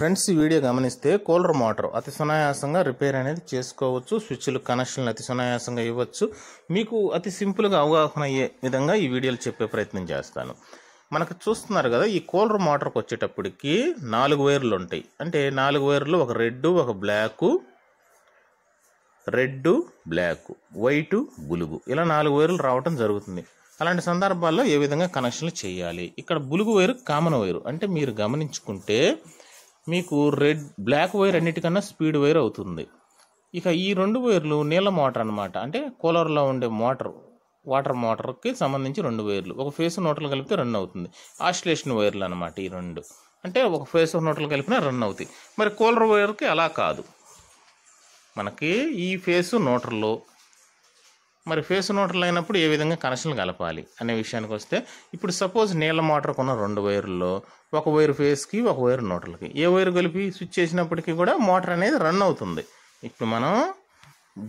friends ఈ video గమనిస్తే cooler motor అతి సునాయాసంగా రిపేర్ అనేది చేసుకోవచ్చు స్విచ్లు కనెక్షన్లు అతి సునాయాసంగా ఇవ్వచ్చు మీకు అతి సింపుల్గా అవగాహన అయ్యే విధంగా ఈ వీడియోలు చెప్పే ప్రయత్నం చేస్తాను మనకు చూస్తున్నారు కదా ఈ కూలర్ మోటార్కి వచ్చేటప్పటికి నాలుగు వైర్లు ఉంటాయి అంటే నాలుగు వైర్లు ఒక రెడ్ ఒక బ్లాకు రెడ్ బ్లాక్ వైటు బులుగు ఇలా నాలుగు వైర్లు రావటం జరుగుతుంది అలాంటి సందర్భాల్లో ఏ విధంగా కనెక్షన్లు చేయాలి ఇక్కడ బులుగు వైరు కామన్ వైరు అంటే మీరు గమనించుకుంటే మీకు రెడ్ బ్లాక్ వైర్ అన్నిటికన్నా స్పీడ్ వైర్ అవుతుంది ఇక ఈ రెండు వైర్లు నీళ్ళ మోటార్ అనమాట అంటే కూలర్లో ఉండే మోటార్ వాటర్ మోటార్కి సంబంధించి రెండు వైర్లు ఒక ఫేస్ నోట్లు కలిపితే రన్ అవుతుంది ఆసిలేషన్ వైర్లు అనమాట ఈ రెండు అంటే ఒక ఫేస్ నోట్లు కలిపినా రన్ అవుతాయి మరి కూలర్ వైర్కి అలా కాదు మనకి ఈ ఫేసు నోటర్లో మరి ఫేస్ నోటర్లు అయినప్పుడు ఏ విధంగా కనెక్షన్లు కలపాలి అనే విషయానికి వస్తే ఇప్పుడు సపోజ్ నీళ్ళ మోటార్ ఉన్న రెండు వైర్లలో ఒక వైర్ ఫేస్కి ఒక వైర్ నోటర్లకి ఏ వైర్ కలిపి స్విచ్ చేసినప్పటికీ కూడా మోటార్ అనేది రన్ అవుతుంది ఇప్పుడు మనం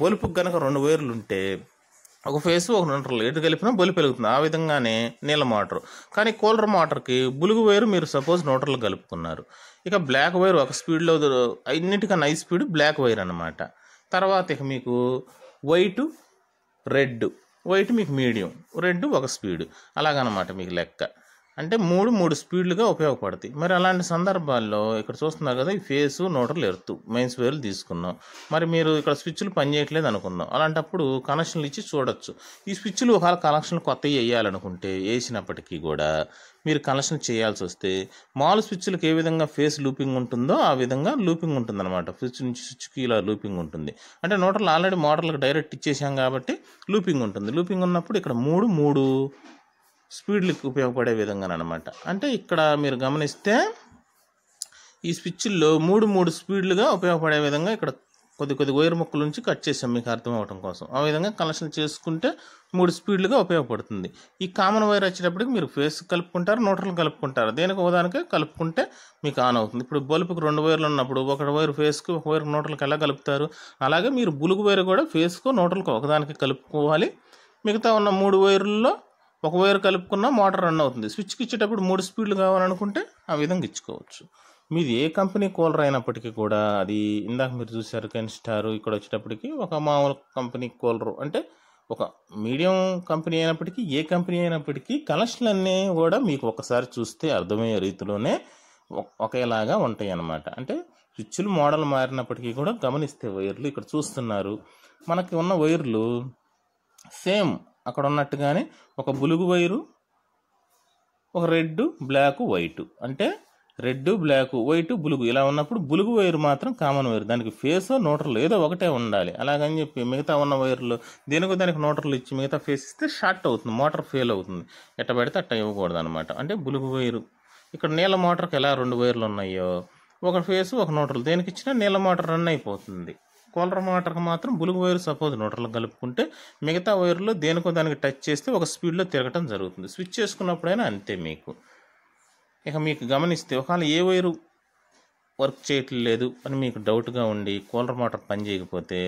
బొలుపుకి కనుక రెండు వైర్లు ఉంటే ఒక ఫేస్ ఒక నోటర్లు ఎటు కలిపినా బొలుపు పెరుగుతుంది ఆ విధంగానే నీళ్ళ మోటార్ కానీ కూలర్ మోటార్కి బులుగు వైర్ మీరు సపోజ్ నోటర్లు కలుపుకున్నారు ఇక బ్లాక్ వైర్ ఒక స్పీడ్లో అన్నిటికన్నా హై స్పీడ్ బ్లాక్ వైర్ అనమాట తర్వాత ఇక మీకు వైటు రెడ్ వైట్ మీకు మీడియం రెడ్ ఒక స్పీడ్ అలాగనమాట మీకు లెక్క అంటే మూడు మూడు స్పీడ్లుగా ఉపయోగపడతాయి మరి అలాంటి సందర్భాల్లో ఇక్కడ చూస్తున్నారు కదా ఈ ఫేసు నోటర్లు ఎర్త్ మెయిన్స్ వేర్లు తీసుకున్నాం మరి మీరు ఇక్కడ స్విచ్లు పనిచేయట్లేదు అనుకుందాం అలాంటప్పుడు కనెక్షన్లు ఇచ్చి చూడొచ్చు ఈ స్విచ్లు ఒకవేళ కనెక్షన్లు కొత్తవి వేయాలనుకుంటే వేసినప్పటికీ కూడా మీరు కనెక్షన్ చేయాల్సి వస్తే మాల్ స్విచ్లకు ఏ విధంగా ఫేస్ లూపింగ్ ఉంటుందో ఆ విధంగా లూపింగ్ ఉంటుంది అనమాట స్విచ్ నుంచి స్విచ్కి ఇలా లూపింగ్ ఉంటుంది అంటే నోటర్లు ఆల్రెడీ మోడల్కి డైరెక్ట్ ఇచ్చేసాం కాబట్టి లూపింగ్ ఉంటుంది లూపింగ్ ఉన్నప్పుడు ఇక్కడ మూడు మూడు స్పీడ్లకి ఉపయోగపడే విధంగా అనమాట అంటే ఇక్కడ మీరు గమనిస్తే ఈ స్విచ్ల్లో మూడు మూడు స్పీడ్లుగా ఉపయోగపడే విధంగా ఇక్కడ కొద్ది కొద్ది వైర్ ముక్కల నుంచి కట్ చేసాం మీకు అర్థం అవడం కోసం ఆ విధంగా కనెక్షన్ చేసుకుంటే మూడు స్పీడ్లుగా ఉపయోగపడుతుంది ఈ కామన్ వైర్ వచ్చేటప్పటికి మీరు ఫేస్ కలుపుకుంటారు న్యూట్రల్ కలుపుకుంటారు దేనికి ఉదాహరణకి కలుపుకుంటే మీకు ఆన్ అవుతుంది ఇప్పుడు బల్బుకి రెండు వైర్లు ఉన్నప్పుడు ఒక వైర్ ఫేస్కి ఒక వైర్ న్యూట్రల్కి ఎలా కలుపుతారు అలాగే మీరు బులుగు వైర్ కూడా ఫేస్కు న్యూట్రల్కి ఒకదానికి కలుపుకోవాలి మిగతా ఉన్న మూడు వైర్లలో ఒక వైర్ కలుపుకున్నా మోటార్ రన్ అవుతుంది స్విచ్కి ఇచ్చేటప్పుడు మూడు స్పీడ్లు కావాలనుకుంటే ఆ విధంగా ఇచ్చుకోవచ్చు మీది ఏ కంపెనీ కూలర్ అయినప్పటికీ కూడా అది ఇందాక మీరు చూసారు స్టార్ ఇక్కడ వచ్చేటప్పటికి ఒక మామూలు కంపెనీ కూలరు అంటే ఒక మీడియం కంపెనీ అయినప్పటికీ ఏ కంపెనీ అయినప్పటికీ కలెక్షన్లన్నీ కూడా మీకు ఒకసారి చూస్తే అర్థమయ్యే రీతిలోనే ఒకేలాగా ఉంటాయి అన్నమాట అంటే స్విచ్లు మోడల్ మారినప్పటికీ కూడా గమనిస్తే వైర్లు ఇక్కడ చూస్తున్నారు మనకి ఉన్న వైర్లు సేమ్ అక్కడ ఉన్నట్టుగానే ఒక బులుగు వైరు ఒక రెడ్ బ్లాక్ వైట్ అంటే రెడ్ బ్లాక్ వైట్ బులుగు ఇలా ఉన్నప్పుడు బులుగు వైర్ మాత్రం కామన్ వైర్ దానికి ఫేస్ నోటర్లు ఏదో ఒకటే ఉండాలి అలాగని చెప్పి మిగతా ఉన్న వైర్లు దీనికి దానికి నోటర్లు ఇచ్చి మిగతా ఫేస్ ఇస్తే షార్ట్ అవుతుంది మోటార్ ఫెయిల్ అవుతుంది ఎట్ట పెడితే అట్ట ఇవ్వకూడదు అనమాట అంటే బులుగు వైరు ఇక్కడ నీళ్ళ మోటార్కి ఎలా రెండు వైర్లు ఉన్నాయో ఒక ఫేస్ ఒక నోటర్లు దేనికి ఇచ్చినా నీళ్ళ మోటార్ రన్ అయిపోతుంది కూలర్ మోటార్కి మాత్రం బులుగు వైర్ సపోజ్ నోటర్లో కలుపుకుంటే మిగతా వైర్లో దేనికో దానికి టచ్ చేస్తే ఒక స్పీడ్లో తిరగటం జరుగుతుంది స్విచ్ చేసుకున్నప్పుడైనా అంతే మీకు ఇక మీకు గమనిస్తే ఒకవేళ ఏ వైరు వర్క్ చేయట్లేదు అని మీకు డౌట్గా ఉండి కూలర్ మోటార్ పని చేయకపోతే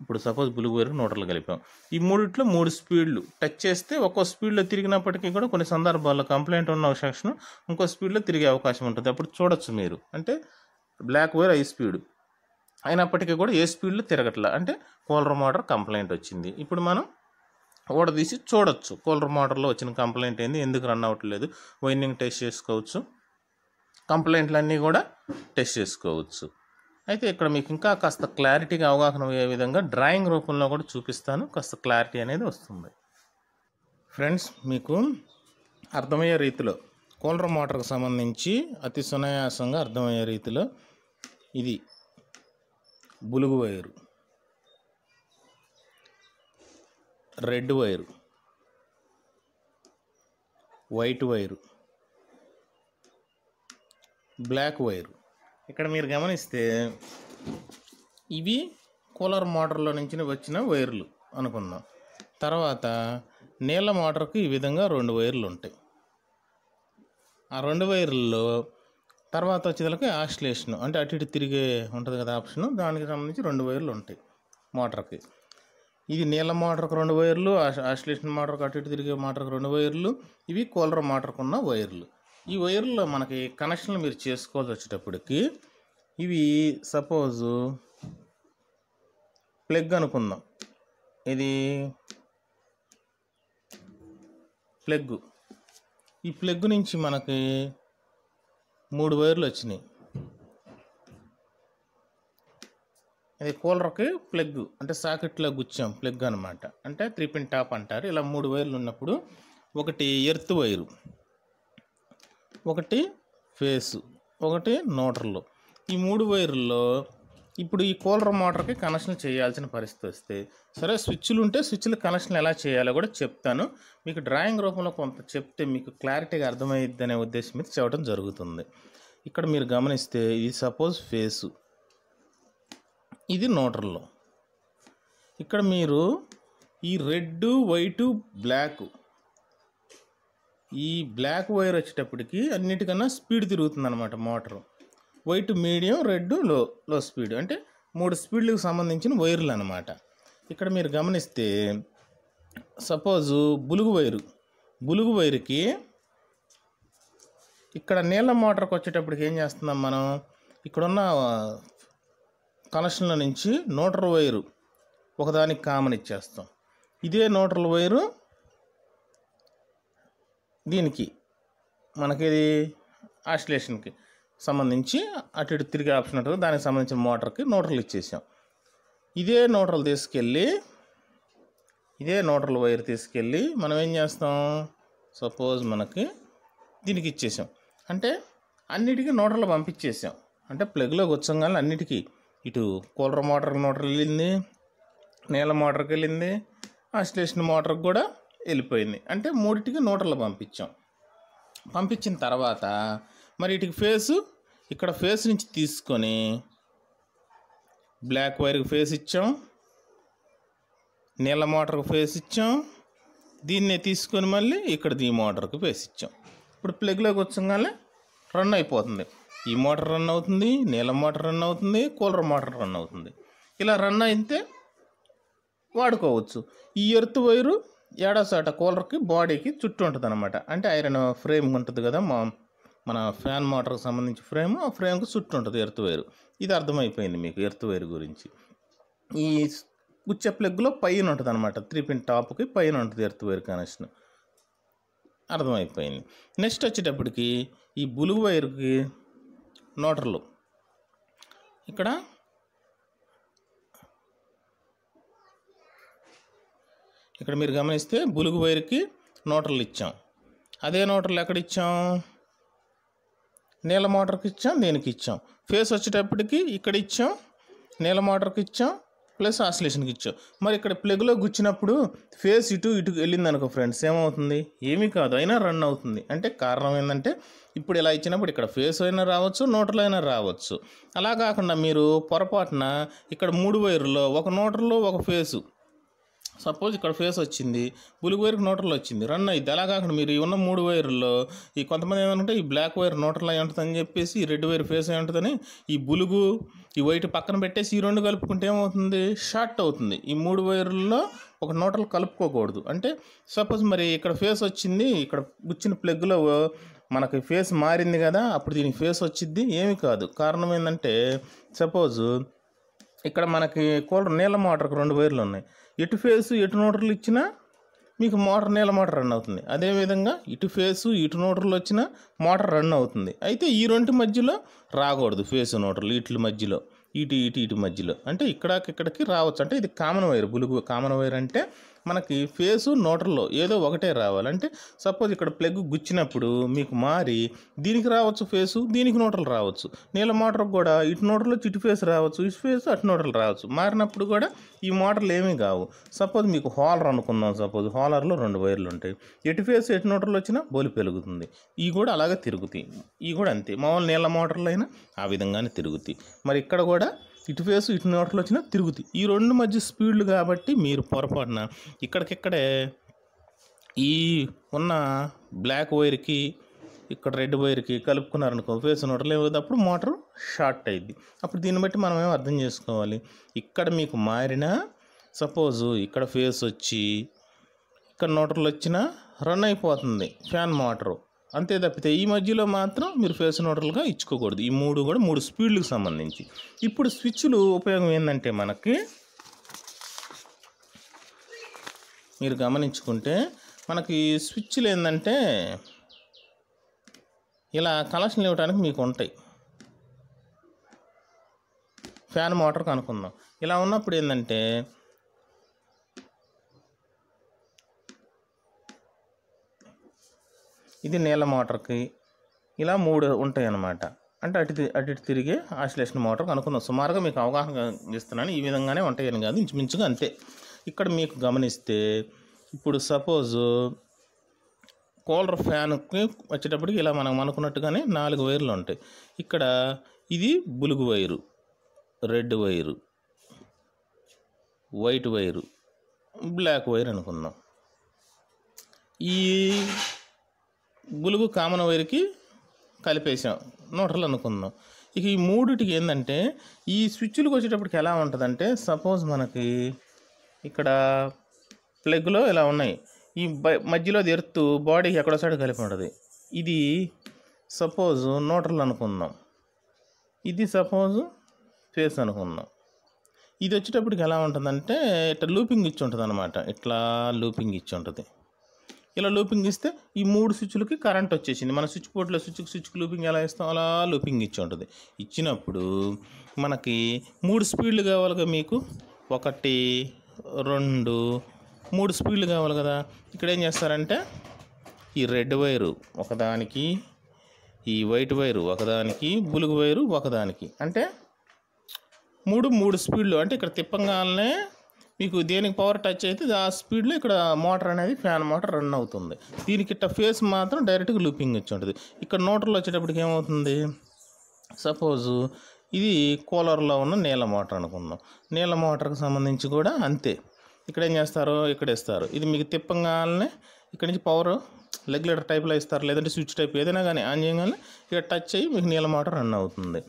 ఇప్పుడు సపోజ్ బులుగు వైర్ నోటర్లు కలిపాం ఈ మూడిట్లో మూడు స్పీడ్లు టచ్ చేస్తే ఒక్కో స్పీడ్లో తిరిగినప్పటికీ కూడా కొన్ని సందర్భాల్లో కంప్లైంట్ ఉన్న సెక్షన్ ఇంకో స్పీడ్లో తిరిగే అవకాశం ఉంటుంది అప్పుడు చూడొచ్చు మీరు అంటే బ్లాక్ వైర్ హై స్పీడ్ అయినప్పటికీ కూడా ఏ స్పీడ్లో తిరగట్లా అంటే కూలర్ మోటార్ కంప్లైంట్ వచ్చింది ఇప్పుడు మనం ఓడదీసి చూడొచ్చు కూలర్ మోటార్లో వచ్చిన కంప్లైంట్ ఏంది ఎందుకు రన్ అవ్వట్లేదు వైండింగ్ టెస్ట్ చేసుకోవచ్చు కంప్లైంట్లన్నీ కూడా టెస్ట్ చేసుకోవచ్చు అయితే ఇక్కడ మీకు ఇంకా కాస్త క్లారిటీగా అవగాహన అయ్యే విధంగా డ్రాయింగ్ రూపంలో కూడా చూపిస్తాను కాస్త క్లారిటీ అనేది వస్తుంది ఫ్రెండ్స్ మీకు అర్థమయ్యే రీతిలో కూలర్ మోటార్కి సంబంధించి అతి సునాయాసంగా అర్థమయ్యే రీతిలో ఇది బులుగు wire red wire white wire black wire ఇక్కడ మీరు గమనిస్తే ఇవి కూలర్ మోటార్లో నుంచి వచ్చిన వైర్లు అనుకున్నాం తర్వాత నీళ్ళ మోటార్కు ఈ విధంగా రెండు వైర్లు ఉంటాయి ఆ రెండు వైర్లలో తర్వాత వచ్చేదానికి ఆస్టిలేషన్ అంటే అటు ఇటు తిరిగే ఉంటుంది కదా ఆప్షన్ దానికి సంబంధించి రెండు వైర్లు ఉంటాయి మోటార్కి ఇది నీళ్ళ మోటార్కి రెండు వైర్లు ఆస్టిలేషన్ మోటార్కి అటు ఇటు తిరిగే మోటార్కి రెండు వైర్లు ఇవి కూలర్ మోటార్కి ఉన్న వైర్లు ఈ వైర్లో మనకి కనెక్షన్లు మీరు చేసుకోవాల్సి వచ్చేటప్పటికి ఇవి సపోజు ప్లగ్ అనుకుందాం ఇది ప్లగ్ ఈ ప్లగ్ నుంచి మనకి మూడు వైర్లు వచ్చినాయి అది కూలర్కి ప్లగ్ అంటే సాకెట్లో గుచ్చాం ప్లగ్ అనమాట అంటే త్రీ పిన్ టాప్ అంటారు ఇలా మూడు వైర్లు ఉన్నప్పుడు ఒకటి ఎర్త్ వైరు ఒకటి ఫేసు ఒకటి నోటర్లు ఈ మూడు వైర్లలో ఇప్పుడు ఈ కూలర్ మోటార్కి కనెక్షన్ చేయాల్సిన పరిస్థితి వస్తే సరే స్విచ్లు ఉంటే స్విచ్లు కనెక్షన్ ఎలా చేయాలో కూడా చెప్తాను మీకు డ్రాయింగ్ రూపంలో కొంత చెప్తే మీకు క్లారిటీగా అర్థమయ్యిద్ది అనే ఉద్దేశం మీద చెప్పడం జరుగుతుంది ఇక్కడ మీరు గమనిస్తే ఇది సపోజ్ ఫేసు ఇది నోటర్లో ఇక్కడ మీరు ఈ రెడ్ వైట్ బ్లాక్ ఈ బ్లాక్ వైర్ వచ్చేటప్పటికి అన్నిటికన్నా స్పీడ్ తిరుగుతుంది అనమాట మోటారు వైట్ మీడియం రెడ్ లో లో స్పీడ్ అంటే మూడు స్పీడ్లకు సంబంధించిన వైర్లు అనమాట ఇక్కడ మీరు గమనిస్తే సపోజు బులుగు వైరు బులుగు వైరుకి ఇక్కడ నీళ్ళ మోటార్కి వచ్చేటప్పటికి ఏం చేస్తున్నాం మనం ఇక్కడున్న కనెక్షన్ల నుంచి నోటర్ వైరు ఒకదానికి కామన్ ఇచ్చేస్తాం ఇదే నోటర్ వైరు దీనికి మనకి ఆసిలేషన్కి సంబంధించి అటు ఇటు తిరిగే ఆప్షన్ ఉంటుంది దానికి సంబంధించిన మోటార్కి నోటర్లు ఇచ్చేసాం ఇదే నోటర్లు తీసుకెళ్ళి ఇదే నోటర్లు వైర్ తీసుకెళ్ళి మనం ఏం చేస్తాం సపోజ్ మనకి దీనికి ఇచ్చేసాం అంటే అన్నిటికీ నోటర్లు పంపించేసాం అంటే ప్లగ్లోకి కానీ అన్నిటికీ ఇటు కూలర్ మోటార్కి నోటర్ వెళ్ళింది నీళ్ళ మోటార్కి వెళ్ళింది ఆ స్టేషన్ మోటార్కి కూడా వెళ్ళిపోయింది అంటే మూడింటికి నోటర్లు పంపించాం పంపించిన తర్వాత మరి వీటికి ఫేసు ఇక్కడ ఫేస్ నుంచి తీసుకొని బ్లాక్ వైర్కి ఫేస్ ఇచ్చాం నీళ్ళ మోటార్కి ఫేస్ ఇచ్చాం దీన్నే తీసుకొని మళ్ళీ ఇక్కడ ఈ మోటార్కి ఫేస్ ఇచ్చాం ఇప్పుడు ప్లగ్లోకి వచ్చగానే రన్ అయిపోతుంది ఈ మోటార్ రన్ అవుతుంది నీళ్ళ మోటార్ రన్ అవుతుంది కూలర్ మోటార్ రన్ అవుతుంది ఇలా రన్ అయితే వాడుకోవచ్చు ఈ ఎర్త్ వైరు ఏడాసాట కూలర్కి బాడీకి చుట్టూ ఉంటుంది అనమాట అంటే ఐరన్ ఫ్రేమ్ ఉంటుంది కదా మా మన ఫ్యాన్ మోటార్కి సంబంధించి ఫ్రేమ్ ఆ ఫ్రేమ్కి చుట్టూ ఉంటుంది ఎర్త్ వైరు ఇది అర్థమైపోయింది మీకు ఎర్త్ వైర్ గురించి ఈ గుచ్చ ప్లగ్లో పైన ఉంటుంది అనమాట త్రీ పిన్ టాప్కి పైన ఉంటుంది ఎర్త్ వైర్ కనెక్షన్ అర్థమైపోయింది నెక్స్ట్ వచ్చేటప్పటికి ఈ బులుగు వైర్కి నోటర్లు ఇక్కడ ఇక్కడ మీరు గమనిస్తే బులుగు వైర్కి నోటర్లు ఇచ్చాం అదే నోటర్లు ఎక్కడ ఇచ్చాం నీళ్ళ మోటార్కి ఇచ్చాం దీనికి ఇచ్చాం ఫేస్ వచ్చేటప్పటికి ఇక్కడ ఇచ్చాం నీళ్ళ మోటార్కి ఇచ్చాం ప్లస్ ఆసిలేషన్కి ఇచ్చాం మరి ఇక్కడ ప్లగ్లో గుచ్చినప్పుడు ఫేస్ ఇటు ఇటు వెళ్ళింది అనుకో ఫ్రెండ్స్ ఏమవుతుంది ఏమీ కాదు అయినా రన్ అవుతుంది అంటే కారణం ఏంటంటే ఇప్పుడు ఇలా ఇచ్చినప్పుడు ఇక్కడ ఫేస్ అయినా రావచ్చు నోటర్లో అయినా రావచ్చు అలా కాకుండా మీరు పొరపాటున ఇక్కడ మూడు వైర్లో ఒక నోటర్లో ఒక ఫేసు సపోజ్ ఇక్కడ ఫేస్ వచ్చింది బులుగు వైర్కి నోటర్లు వచ్చింది రన్ ఇది ఎలా కాకుండా మీరు ఉన్న మూడు వైర్లో ఈ కొంతమంది ఏమంటే ఈ బ్లాక్ వైర్ నోటర్లు అయి ఉంటుందని చెప్పేసి ఈ రెడ్ వైర్ ఫేస్ అయి ఉంటుందని ఈ బులుగు ఈ వైట్ పక్కన పెట్టేసి ఈ రెండు కలుపుకుంటే ఏమవుతుంది షార్ట్ అవుతుంది ఈ మూడు వైర్లలో ఒక నోటలు కలుపుకోకూడదు అంటే సపోజ్ మరి ఇక్కడ ఫేస్ వచ్చింది ఇక్కడ గుచ్చిన ప్లగ్లో మనకి ఫేస్ మారింది కదా అప్పుడు దీనికి ఫేస్ వచ్చింది ఏమి కాదు కారణం ఏంటంటే సపోజ్ ఇక్కడ మనకి కూలర్ నీళ్ళ మోటార్కి రెండు వైర్లు ఉన్నాయి ఎటు ఫేసు ఎటు నోటర్లు ఇచ్చినా మీకు మోటార్ నీళ్ళ మోటార్ రన్ అవుతుంది అదేవిధంగా ఇటు ఫేసు ఇటు నోటర్లు వచ్చినా మోటార్ రన్ అవుతుంది అయితే ఈ రెండు మధ్యలో రాకూడదు ఫేసు నోటర్లు ఇట్ల మధ్యలో ఇటు ఇటు ఇటు మధ్యలో అంటే ఇక్కడికి రావచ్చు అంటే ఇది కామన్ వైర్ బులుగు కామన్ వైర్ అంటే మనకి ఫేసు నోటర్లో ఏదో ఒకటే రావాలంటే సపోజ్ ఇక్కడ ప్లగ్ గుచ్చినప్పుడు మీకు మారి దీనికి రావచ్చు ఫేసు దీనికి నోటర్లు రావచ్చు నీళ్ళ మోటార్కి కూడా ఇటు నోటర్లో చిటి ఫేస్ రావచ్చు ఇటు ఫేస్ అటు నోటలు రావచ్చు మారినప్పుడు కూడా ఈ మోటార్లు ఏమీ కావు సపోజ్ మీకు హాలర్ అనుకుందాం సపోజ్ హాలర్లో రెండు వైర్లు ఉంటాయి ఎటు ఫేస్ ఎటు నోటర్లు వచ్చినా బోలి పెరుగుతుంది ఇవి కూడా అలాగే తిరుగుతాయి ఇవి కూడా అంతే మామూలు నీళ్ళ మోటార్లు అయినా ఆ విధంగానే తిరుగుతాయి మరి ఇక్కడ కూడా ఇటు ఫేసు ఇటు నోట్లో వచ్చినా తిరుగుతాయి ఈ రెండు మధ్య స్పీడ్లు కాబట్టి మీరు పొరపాటున ఇక్కడికిక్కడే ఈ ఉన్న బ్లాక్ వైర్కి ఇక్కడ రెడ్ వైర్కి కలుపుకున్నారనుకో ఫేస్ నోటర్ లేదప్పుడు మోటార్ షార్ట్ అయింది అప్పుడు దీన్ని బట్టి మనం ఏం అర్థం చేసుకోవాలి ఇక్కడ మీకు మారినా సపోజు ఇక్కడ ఫేస్ వచ్చి ఇక్కడ నోటర్లు వచ్చినా రన్ అయిపోతుంది ఫ్యాన్ మోటారు అంతే తప్పితే ఈ మధ్యలో మాత్రం మీరు ఫేస్ నోటర్లుగా ఇచ్చుకోకూడదు ఈ మూడు కూడా మూడు స్పీడ్లకు సంబంధించి ఇప్పుడు స్విచ్లు ఉపయోగం ఏంటంటే మనకి మీరు గమనించుకుంటే మనకి స్విచ్లు ఏంటంటే ఇలా కలెక్షన్లు ఇవ్వడానికి మీకు ఉంటాయి ఫ్యాన్ మోటార్ కనుక్కుందాం ఇలా ఉన్నప్పుడు ఏంటంటే ఇది నీళ్ళ మోటార్కి ఇలా మూడు ఉంటాయి అన్నమాట అంటే అటు అటు ఇటు తిరిగి ఆసిలేషన్ మోటార్ అనుకున్నాం సుమారుగా మీకు అవగాహన ఇస్తున్నాను ఈ విధంగానే ఉంటాయని కాదు ఇంచుమించుగా అంతే ఇక్కడ మీకు గమనిస్తే ఇప్పుడు సపోజు కూలర్ ఫ్యాన్కి వచ్చేటప్పటికి ఇలా మనం అనుకున్నట్టుగానే నాలుగు వైర్లు ఉంటాయి ఇక్కడ ఇది బులుగు wire red wire white wire black wire అనుకుందాం ఈ గులుగు కామన్ వైర్కి కలిపేసాం నోటర్లు అనుకుందాం ఇక ఈ మూడిటికి ఏంటంటే ఈ స్విచ్లకు వచ్చేటప్పటికి ఎలా ఉంటుందంటే సపోజ్ మనకి ఇక్కడ ప్లగ్లో ఇలా ఉన్నాయి ఈ మధ్యలో ఎర్త్ బాడీకి ఎక్కడో సైడ్ కలిపి ఉంటుంది ఇది సపోజ్ నోటర్లు అనుకుందాం ఇది సపోజ్ ఫేస్ అనుకుందాం ఇది వచ్చేటప్పటికి ఎలా ఉంటుందంటే ఇట్లా లూపింగ్ ఇచ్చి ఉంటుంది అనమాట ఇట్లా లూపింగ్ ఇచ్చి ఉంటుంది ఇలా లూపింగ్ ఇస్తే ఈ మూడు స్విచ్లకి కరెంట్ వచ్చేసింది మన స్విచ్ బోర్డులో స్విచ్కి స్విచ్ లూపింగ్ ఎలా ఇస్తాం అలా లూపింగ్ ఇచ్చి ఉంటుంది ఇచ్చినప్పుడు మనకి మూడు స్పీడ్లు కావాలి కదా మీకు ఒకటి రెండు మూడు స్పీడ్లు కావాలి కదా ఇక్కడ ఏం చేస్తారంటే ఈ రెడ్ వైరు ఒకదానికి ఈ వైట్ వైరు ఒకదానికి బులుగు వైరు ఒకదానికి అంటే మూడు మూడు స్పీడ్లు అంటే ఇక్కడ తిప్పంగానే మీకు దేనికి పవర్ టచ్ అయితే ఆ స్పీడ్లో ఇక్కడ మోటార్ అనేది ఫ్యాన్ మోటార్ రన్ అవుతుంది దీనికి ఇట్ట ఫేస్ మాత్రం డైరెక్ట్గా లూపింగ్ వచ్చి ఉంటుంది ఇక్కడ నోటర్లో వచ్చేటప్పటికి ఏమవుతుంది సపోజు ఇది కూలర్లో ఉన్న నీళ్ళ మోటార్ అనుకుందాం నీళ్ళ మోటార్కి సంబంధించి కూడా అంతే ఇక్కడ ఏం చేస్తారు ఇక్కడ ఇస్తారు ఇది మీకు తిప్పంగానే ఇక్కడ నుంచి పవర్ రెగ్యులేటర్ టైప్లో ఇస్తారు లేదంటే స్విచ్ టైప్ ఏదైనా కానీ ఆన్ చేయగానే ఇక్కడ టచ్ అయ్యి మీకు నీళ్ళ మోటార్ రన్ అవుతుంది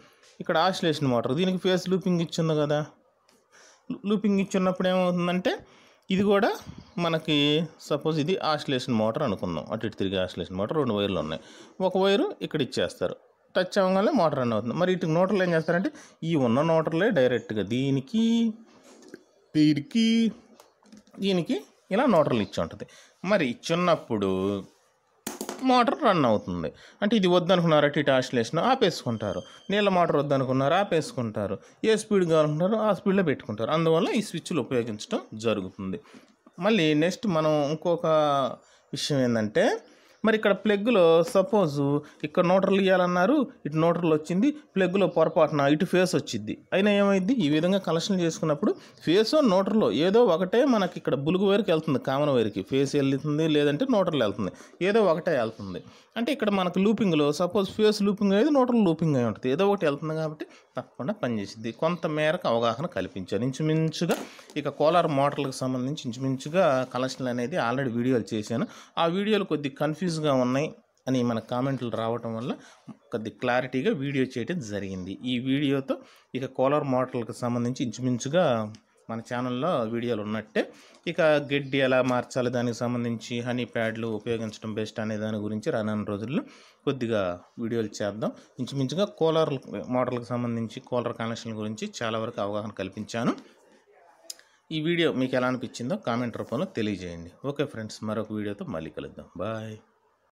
ఇక్కడ ఆసిలేషన్ మోటార్ దీనికి ఫేస్ లూపింగ్ ఇచ్చింది కదా లూపింగ్ ఇచ్చి ఉన్నప్పుడు ఏమవుతుందంటే ఇది కూడా మనకి సపోజ్ ఇది ఆసిలేషన్ మోటార్ అనుకుందాం అటు ఇటు తిరిగి ఆసిలేషన్ మోటార్ రెండు వైర్లు ఉన్నాయి ఒక వైరు ఇక్కడ ఇచ్చేస్తారు టచ్ అవ్వగానే మోటార్ రన్ అవుతుంది మరి ఇటు నోటర్లు ఏం చేస్తారంటే ఈ ఉన్న నోటర్లే డైరెక్ట్గా దీనికి దీనికి దీనికి ఇలా నోటర్లు ఇచ్చి ఉంటుంది మరి ఇచ్చున్నప్పుడు మోటార్ రన్ అవుతుంది అంటే ఇది టీ ఇటు ఆసిలేషన్ ఆపేసుకుంటారు నీళ్ళ మోటార్ వద్దనుకున్నారు ఆపేసుకుంటారు ఏ స్పీడ్ కావాలనుకుంటారో ఆ స్పీడ్లో పెట్టుకుంటారు అందువల్ల ఈ స్విచ్లు ఉపయోగించడం జరుగుతుంది మళ్ళీ నెక్స్ట్ మనం ఇంకొక విషయం ఏంటంటే మరి ఇక్కడ ప్లగ్లో సపోజ్ ఇక్కడ నోటర్లు ఇవ్వాలన్నారు ఇటు నోటర్లు వచ్చింది ప్లగ్లో పొరపాటున ఇటు ఫేస్ వచ్చింది అయినా ఏమైంది ఈ విధంగా కలెక్షన్ చేసుకున్నప్పుడు ఫేస్ నోటర్లో ఏదో ఒకటే మనకి ఇక్కడ బులుగు వైర్కి వెళ్తుంది కామన్ వైర్కి ఫేస్ వెళ్తుంది లేదంటే నోటర్లు వెళ్తుంది ఏదో ఒకటే వెళ్తుంది అంటే ఇక్కడ మనకు లూపింగ్లో సపోజ్ ఫేస్ లూపింగ్ అయ్యేది నోటర్లు లూపింగ్ అయి ఉంటుంది ఏదో ఒకటి వెళ్తుంది కాబట్టి తప్పకుండా పనిచేసింది కొంత మేరకు అవగాహన కల్పించారు ఇంచుమించుగా ఇక కోలార్ మోటార్లకు సంబంధించి ఇంచుమించుగా కలెక్షన్లు అనేది ఆల్రెడీ వీడియోలు చేశాను ఆ వీడియోలు కొద్ది కన్ఫ్యూజ్గా ఉన్నాయి అని మన కామెంట్లు రావటం వల్ల కొద్ది క్లారిటీగా వీడియో చేయడం జరిగింది ఈ వీడియోతో ఇక కోలార్ మోటార్లకు సంబంధించి ఇంచుమించుగా మన ఛానల్లో వీడియోలు ఉన్నట్టే ఇక గడ్డి ఎలా మార్చాలి దానికి సంబంధించి హనీ ప్యాడ్లు ఉపయోగించడం బెస్ట్ అనే దాని గురించి రానున్న రోజుల్లో కొద్దిగా వీడియోలు చేద్దాం ఇంచుమించుగా కూలర్ మోటార్లకు సంబంధించి కూలర్ కనెక్షన్ గురించి చాలా వరకు అవగాహన కల్పించాను ఈ వీడియో మీకు ఎలా అనిపించిందో కామెంట్ రూపంలో తెలియజేయండి ఓకే ఫ్రెండ్స్ మరొక వీడియోతో మళ్ళీ కలుద్దాం బాయ్